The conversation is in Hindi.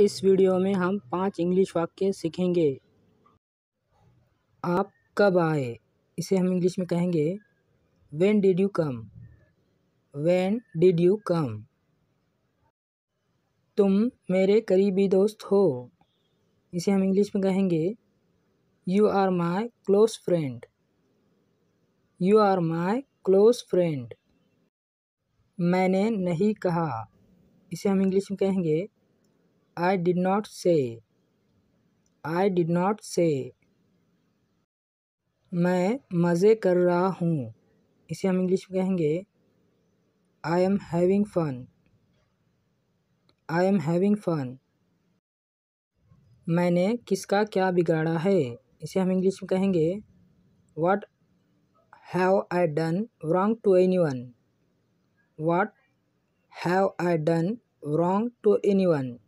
इस वीडियो में हम पांच इंग्लिश वाक्य सीखेंगे आप कब आए इसे हम इंग्लिश में कहेंगे when did you come when did you come तुम मेरे करीबी दोस्त हो इसे हम इंग्लिश में कहेंगे you are my close friend you are my close friend मैंने नहीं कहा इसे हम इंग्लिश में कहेंगे I did not say. I did not say. मैं मज़े कर रहा हूँ इसे हम इंग्लिश में कहेंगे I am having fun I am having fun मैंने किसका क्या बिगाड़ा है इसे हम इंग्लिश में कहेंगे what have I done wrong to anyone what have I done wrong to any one